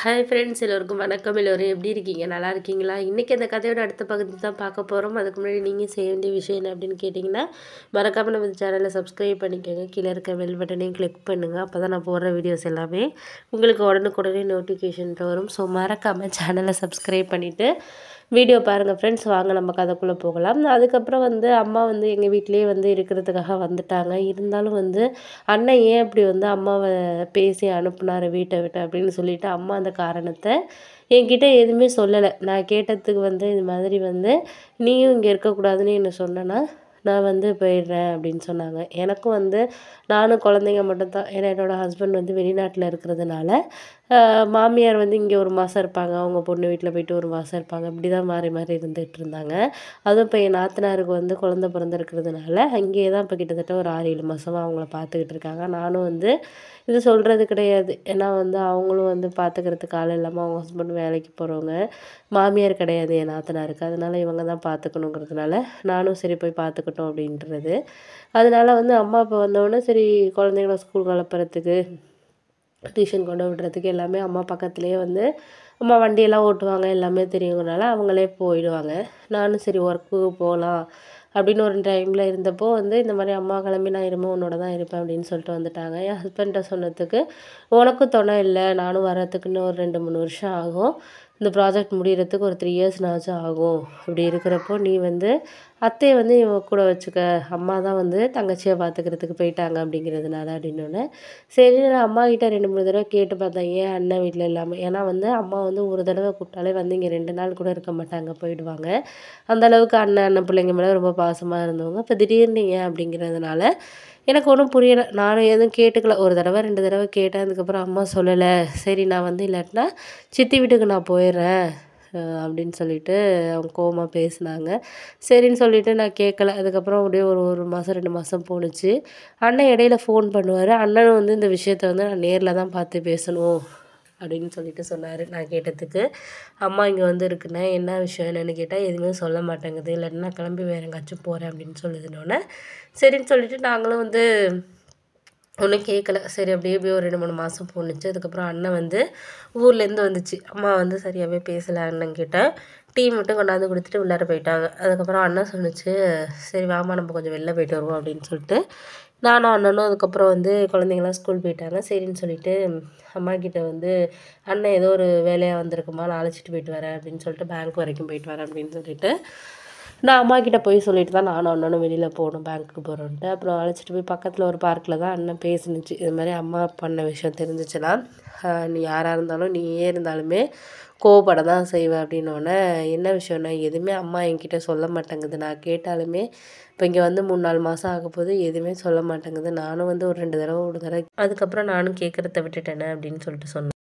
hi friends எல்லோருக்கும் வணக்கம் எல்லோரும் எப்படி இருக்கீங்க நல்லா இருக்கீங்களா இன்றைக்கி அந்த கதையோட அடுத்த பகுதி தான் பார்க்க போகிறோம் அதுக்கு முன்னாடி நீங்கள் செய்ய வேண்டிய விஷயம் என்ன அப்படின்னு கேட்டிங்கன்னா மறக்காமல் நம்ம சேனலை சப்ஸ்கிரைப் பண்ணிக்கோங்க கீழே இருக்க பெல் பட்டனையும் கிளிக் பண்ணுங்கள் அப்போ தான் நான் போடுற வீடியோஸ் எல்லாமே உங்களுக்கு உடனுக்குடனே நோட்டிஃபிகேஷன் வரும் ஸோ மறக்காமல் சேனலை சப்ஸ்கிரைப் பண்ணிவிட்டு வீடியோ பாருங்கள் ஃப்ரெண்ட்ஸ் வாங்க நம்ம கதைக்குள்ளே போகலாம் அதுக்கப்புறம் வந்து அம்மா வந்து எங்கள் வீட்டிலே வந்து இருக்கிறதுக்காக வந்துட்டாங்க இருந்தாலும் வந்து அண்ணன் ஏன் அப்படி வந்து அம்மாவை பேசி அனுப்புனார் வீட்டை விட்டு அப்படின்னு சொல்லிவிட்டு அம்மா அந்த காரணத்தை என்கிட்ட எதுவுமே சொல்லலை நான் கேட்டதுக்கு வந்து இது மாதிரி வந்து நீயும் இங்கே இருக்கக்கூடாதுன்னு என்ன சொன்னேன்னா நான் வந்து போயிடுறேன் அப்படின்னு சொன்னாங்க எனக்கும் வந்து நானும் குழந்தைங்க மட்டும்தான் ஏன்னா என்னோடய ஹஸ்பண்ட் வந்து வெளிநாட்டில் இருக்கிறதுனால மாமியார் வந்து இங்கே ஒரு மாதம் இருப்பாங்க அவங்க பொண்ணு வீட்டில் போயிட்டு ஒரு மாதம் இருப்பாங்க இப்படி தான் மாறி மாறி இருந்துகிட்டு இருந்தாங்க அதுவும் இப்போ என் நாத்தனாருக்கு வந்து குழந்த பிறந்திருக்கிறதுனால அங்கேயே தான் இப்போ கிட்டத்தட்ட ஒரு ஆறு ஏழு மாதமாக அவங்கள பார்த்துக்கிட்டு இருக்காங்க நானும் வந்து இது சொல்கிறது கிடையாது ஏன்னா வந்து அவங்களும் வந்து பார்த்துக்கிறதுக்கு ஆள் இல்லாமல் அவங்க ஹஸ்பண்ட் வேலைக்கு போகிறவங்க மாமியார் கிடையாது என் நாத்தனாருக்கு அதனால் இவங்க தான் பார்த்துக்கணுங்கிறதுனால நானும் சரி போய் பார்த்துக்கணும் இருக்கட்டும் அப்படின்றது அதனால் வந்து அம்மா அப்பா வந்தோடனே சரி குழந்தைங்கள ஸ்கூல் கிளப்புறதுக்கு டியூஷன் கொண்டு விடுறதுக்கு எல்லாமே அம்மா பக்கத்துலேயே வந்து அம்மா வண்டியெல்லாம் ஓட்டுவாங்க எல்லாமே தெரியுங்கிறனால அவங்களே போயிடுவாங்க நானும் சரி ஒர்க்குக்கு போகலாம் அப்படின்னு ஒரு டைமில் இருந்தப்போ வந்து இந்த மாதிரி அம்மா கிளம்பி நான் இருமோ உன்னோட தான் இருப்பேன் அப்படின்னு சொல்லிட்டு வந்துட்டாங்க என் ஹஸ்பண்ட்டை சொன்னதுக்கு உனக்கும் துணை இல்லை நானும் வர்றதுக்குன்னு ஒரு ரெண்டு மூணு வருஷம் ஆகும் இந்த ப்ராஜெக்ட் முடிகிறதுக்கு ஒரு த்ரீ இயர்ஸ்னாச்சும் ஆகும் அப்படி இருக்கிறப்போ நீ வந்து அத்தையை வந்து இவன் கூட வச்சுக்க அம்மா தான் வந்து தங்கச்சியை பார்த்துக்கிறதுக்கு போயிட்டாங்க அப்படிங்கிறதுனால அப்படின்னோடனே சரி நான் அம்மா கிட்டே ரெண்டு மூணு தடவை கேட்டு பார்த்தேன் ஏன் அண்ணன் வீட்டில் இல்லாமல் ஏன்னா வந்து அம்மா வந்து ஒரு தடவை கூப்பிட்டாலே வந்து இங்கே ரெண்டு நாள் கூட இருக்க மாட்டாங்க போயிடுவாங்க அந்தளவுக்கு அண்ணன் அண்ணன் பிள்ளைங்க மேலே ரொம்ப பாசமாக இருந்தவங்க இப்போ திடீர்னு ஏன் அப்படிங்கிறதுனால எனக்கு ஒன்றும் புரியலை நானும் எதுவும் கேட்டுக்கல ஒரு தடவை ரெண்டு தடவை கேட்டேன் அதுக்கப்புறம் அம்மா சொல்லலை சரி நான் வந்து இல்லாட்டினா சித்தி வீட்டுக்கு நான் போயிடுறேன் அப்படின்னு சொல்லிட்டு அவங்க கோபமாக பேசினாங்க சரின்னு சொல்லிவிட்டு நான் கேட்கல அதுக்கப்புறம் அப்படியே ஒரு ஒரு மாதம் ரெண்டு மாதம் போணுச்சு அண்ணன் இடையில ஃபோன் பண்ணுவார் அண்ணனும் வந்து இந்த விஷயத்த வந்து நான் நேரில் தான் பார்த்து பேசணும் அப்படின்னு சொல்லிட்டு சொன்னார் நான் கேட்டதுக்கு அம்மா இங்கே வந்து இருக்குன்னா என்ன விஷயம் என்னென்னு கேட்டால் எதுவுமே சொல்ல மாட்டேங்குது இல்லைன்னா கிளம்பி வேறு எங்காச்சும் போகிறேன் அப்படின்னு சொல்லுதுனோடனே சரின்னு சொல்லிவிட்டு நாங்களும் வந்து ஒன்றும் கேட்கல சரி அப்படியே போய் ஒரு ரெண்டு மூணு மாதம் போணுச்சு அதுக்கப்புறம் அண்ணன் வந்து ஊர்லேருந்து வந்துச்சு அம்மா வந்து சரியாகவே பேசலை அண்ணன் கேட்டேன் டீ மட்டும் கொண்டாந்து கொடுத்துட்டு உள்ளார போயிட்டாங்க அதுக்கப்புறம் அண்ணன் சொன்னிச்சு சரி வாமா நம்ம கொஞ்சம் வெளில போயிட்டு வருவோம் அப்படின்னு சொல்லிட்டு நானும் அண்ணனும் அதுக்கப்புறம் வந்து குழந்தைங்களாம் ஸ்கூல் போயிட்டாங்க சரின்னு சொல்லிட்டு அம்மா கிட்டே வந்து அண்ணன் ஏதோ ஒரு வேலையாக வந்திருக்குமா நான் அழைச்சிட்டு போயிட்டு வரேன் அப்படின்னு சொல்லிட்டு பேங்க் வரைக்கும் போயிட்டு வரேன் அப்படின்னு சொல்லிட்டு நான் அம்மா கிட்டே போய் சொல்லிட்டு தான் நானும் அண்ணனும் வெளியில் போகணும் பேங்க்குக்கு போகிறோன்ட்டு அப்புறம் அழைச்சிட்டு போய் பக்கத்தில் ஒரு பார்க்கில் தான் அண்ணன் பேசினுச்சு இது மாதிரி அம்மா பண்ண விஷயம் தெரிஞ்சிச்சுன்னா நீ யாராக இருந்தாலும் நீயே இருந்தாலுமே கோவப்பட தான் செய்வேன் அப்படின்னோடனே என்ன விஷயம்னா எதுவுமே அம்மா என்கிட்ட சொல்ல மாட்டேங்குது நான் கேட்டாலுமே இப்போ இங்கே வந்து மூணு நாலு மாதம் ஆக போது எதுவுமே சொல்ல மாட்டேங்குது நானும் வந்து ஒரு ரெண்டு தடவை ஒரு தடவை அதுக்கப்புறம் நானும் கேட்குறத விட்டுட்டேனே அப்படின்னு சொல்லிட்டு சொன்னேன்